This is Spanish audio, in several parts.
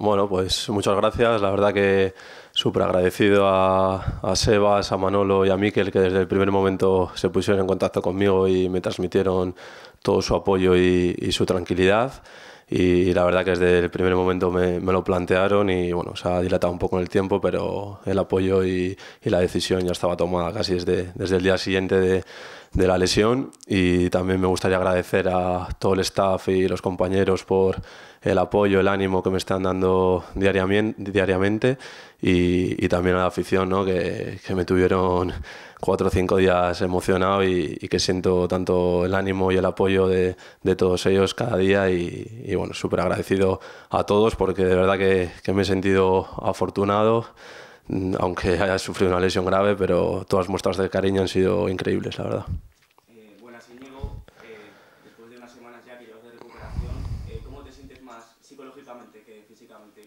Bueno, pues muchas gracias. La verdad que súper agradecido a, Sebas, a Manolo y a Miquel que desde el primer momento se pusieron en contacto conmigo y me transmitieron todo su apoyo y, su tranquilidad. Y la verdad que desde el primer momento me, lo plantearon y bueno, se ha dilatado un poco en el tiempo, pero el apoyo y, y la decisión ya estaba tomada casi desde, desde el día siguiente de, de la lesión y también me gustaría agradecer a todo el staff y los compañeros por el apoyo, el ánimo que me están dando diariamente y, también a la afición que, me tuvieron cuatro o cinco días emocionado y, que siento tanto el ánimo y el apoyo de, todos ellos cada día y, y bueno, súper agradecido a todos porque de verdad que, que me he sentido afortunado aunque haya sufrido una lesión grave, pero todas muestras de cariño han sido increíbles, la verdad. ¿Cómo te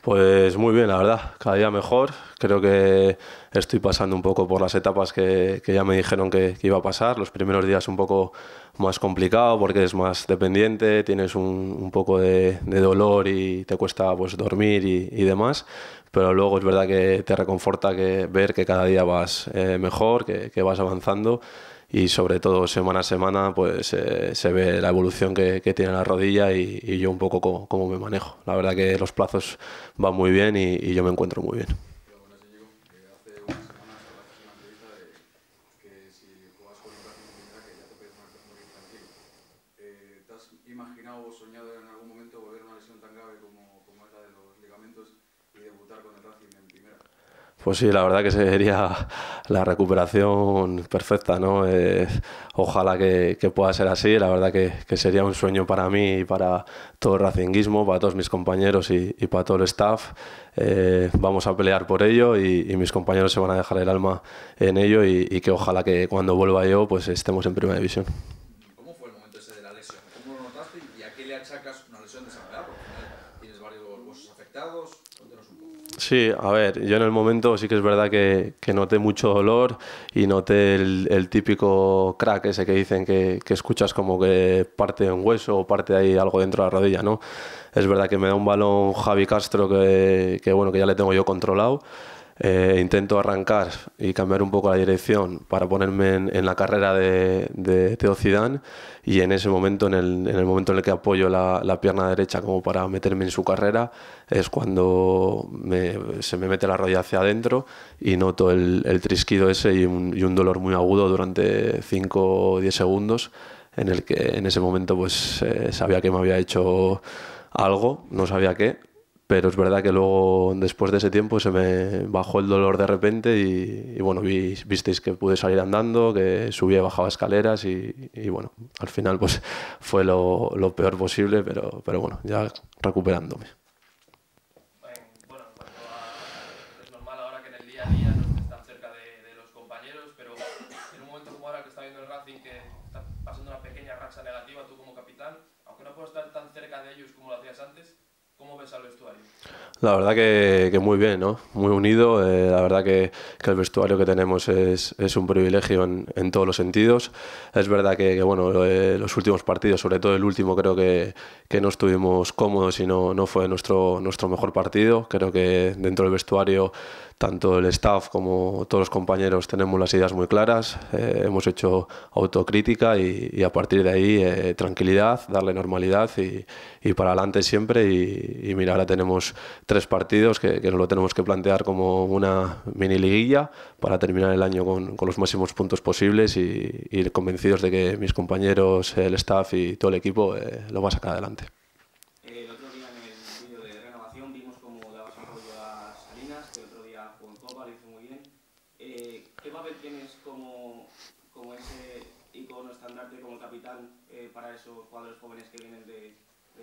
Pues muy bien, la verdad, cada día mejor. Creo que estoy pasando un poco por las etapas que, ya me dijeron que, iba a pasar. Los primeros días un poco más complicado porque es más dependiente, tienes un, poco de, dolor y te cuesta pues, dormir y, demás. Pero luego es verdad que te reconforta que ver que cada día vas eh, mejor, que vas avanzando y sobre todo semana a semana pues eh, se ve la evolución que, tiene la rodilla y, yo un poco cómo, me manejo. La verdad que los plazos van muy bien y yo me encuentro muy bien. Pues sí, la verdad que sería la recuperación perfecta, ¿no? ojalá que, pueda ser así, la verdad que, sería un sueño para mí y para todo el racinguismo, para todos mis compañeros y, para todo el staff. Eh, vamos a pelear por ello y, mis compañeros se van a dejar el alma en ello y, y que ojalá que cuando vuelva yo pues estemos en primera división. huesos afectados? Sí, a ver, yo en el momento sí que es verdad que, que noté mucho dolor y noté el, el típico crack ese que dicen que, que, escuchas como que parte un hueso o parte ahí algo dentro de la rodilla, ¿no? Es verdad que me da un balón Javi Castro que, que bueno, que ya le tengo yo controlado eh, intento arrancar y cambiar un poco la dirección para ponerme en, la carrera de, de Zidane y en ese momento, en el, momento en el que apoyo la, pierna derecha como para meterme en su carrera, es cuando se me mete la rodilla hacia adentro y noto el, trisquido ese y un, dolor muy agudo durante 5 o 10 segundos en el que en ese momento pues eh, sabía que me había hecho algo, no sabía qué, pero es verdad que luego, después de ese tiempo, se me bajó el dolor de repente y, bueno, visteis que pude salir andando, que subía y bajaba escaleras y, bueno, al final pues fue lo, peor posible, pero, bueno, ya recuperándome. Bueno, en cuanto a, es normal ahora que en el día a día no estás cerca de, los compañeros, pero en un momento como ahora que está viendo el Racing, que estás pasando una pequeña racha negativa tú como capitán, aunque no puedas estar tan cerca de ellos como lo hacías antes, ¿Cómo ves al vestuario? La verdad que, que muy bien, ¿no? Muy unido. Eh, la verdad que, que, el vestuario que tenemos es, es un privilegio en, en, todos los sentidos. Es verdad que, bueno, los últimos partidos, sobre todo el último, creo que, no estuvimos cómodos y no, no fue nuestro, nuestro mejor partido. Creo que dentro del vestuario tanto el staff como todos los compañeros tenemos las ideas muy claras, eh, hemos hecho autocrítica y, a partir de ahí eh, tranquilidad, darle normalidad y, y para adelante siempre. Y, mira, ahora tenemos tres partidos que, nos lo tenemos que plantear como una mini liguilla para terminar el año con, los máximos puntos posibles y, ir convencidos de que mis compañeros, el staff y todo el equipo eh, lo va a sacar adelante. tienes como, como ese icono estandarte como capitán eh, para esos jugadores jóvenes que vienen de,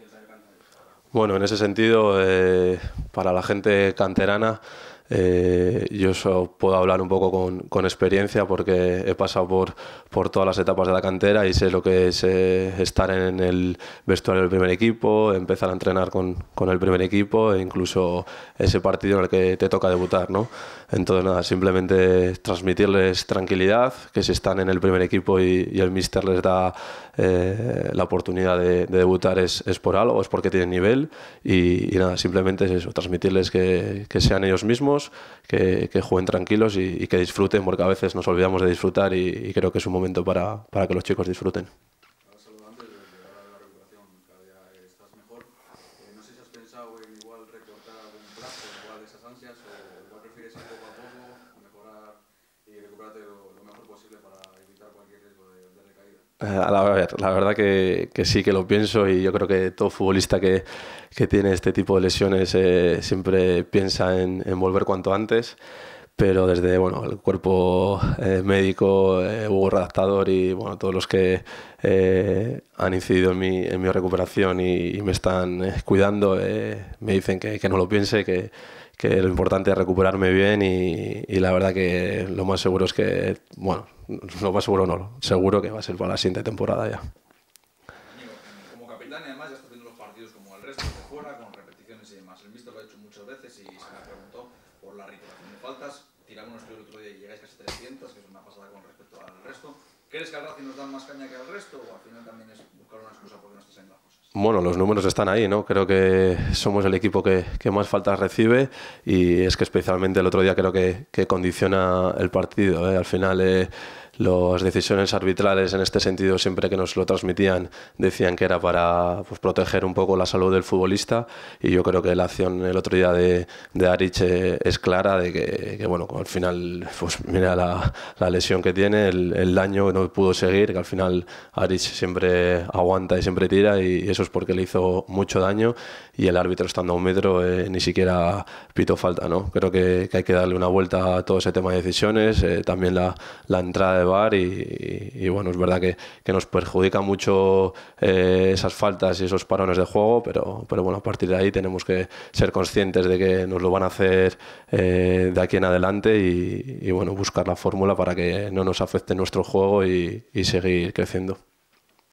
los Real Cantabria? Bueno, en ese sentido, eh, para la gente canterana, eh, yo puedo hablar un poco con, experiencia porque he pasado por, por todas las etapas de la cantera y sé lo que es eh, estar en el vestuario del primer equipo, empezar a entrenar con, con, el primer equipo e incluso ese partido en el que te toca debutar. ¿no? Entonces, nada, simplemente transmitirles tranquilidad, que si están en el primer equipo y, el míster les da eh, la oportunidad de, debutar es, es, por algo, es porque tienen nivel y, nada, simplemente es eso, transmitirles que, que sean ellos mismos que, jueguen tranquilos y, que disfruten, porque a veces nos olvidamos de disfrutar y, creo que es un momento para que los chicos disfruten. Eh, a la verdad que, sí que lo pienso y yo creo que todo futbolista que, que tiene este tipo de lesiones eh, siempre piensa en, volver cuanto antes, pero desde bueno, el cuerpo eh, médico, Hugo Redactador y bueno, todos los que han incidido en mi, en mi recuperación y, me están cuidando, me dicen que, que, no lo piense, que, que lo importante es recuperarme bien y, la verdad que lo más seguro es que, bueno, lo más seguro no, seguro que va a ser para la siguiente temporada ya. Como capitán y además ya está viendo los partidos como el resto de fuera, con repeticiones y demás. El mister lo ha hecho muchas veces y se me preguntó por la reiteración de faltas. Tiramos estudio el otro día y llegáis casi 300, que es una pasada con respecto al resto. ¿Crees que al Racing nos dan más caña que al resto o al final también es buscar una excusa porque no estás en las cosas? Bueno, los números están ahí, ¿no? Creo que somos el equipo que, más faltas recibe y es que especialmente el otro día creo que, condiciona el partido. ¿eh? Al final... Eh, las decisiones arbitrales en este sentido, siempre que nos lo transmitían, decían que era para pues, proteger un poco la salud del futbolista. Y yo creo que la acción el otro día de, de Arich eh, es clara, de que, bueno, al final, pues mira la, lesión que tiene, el, el, daño que no pudo seguir, que al final Arich siempre aguanta y siempre tira, y eso es pues porque le hizo mucho daño y el árbitro estando a un metro eh, ni siquiera pitó falta, ¿no? Creo que, hay que darle una vuelta a todo ese tema de decisiones, eh, también la, entrada de VAR y, bueno, es verdad que, nos perjudica mucho eh, esas faltas y esos parones de juego, pero, pero bueno, a partir de ahí tenemos que ser conscientes de que nos lo van a hacer de aquí en adelante y, bueno, buscar la fórmula para que no nos afecte nuestro juego y seguir creciendo.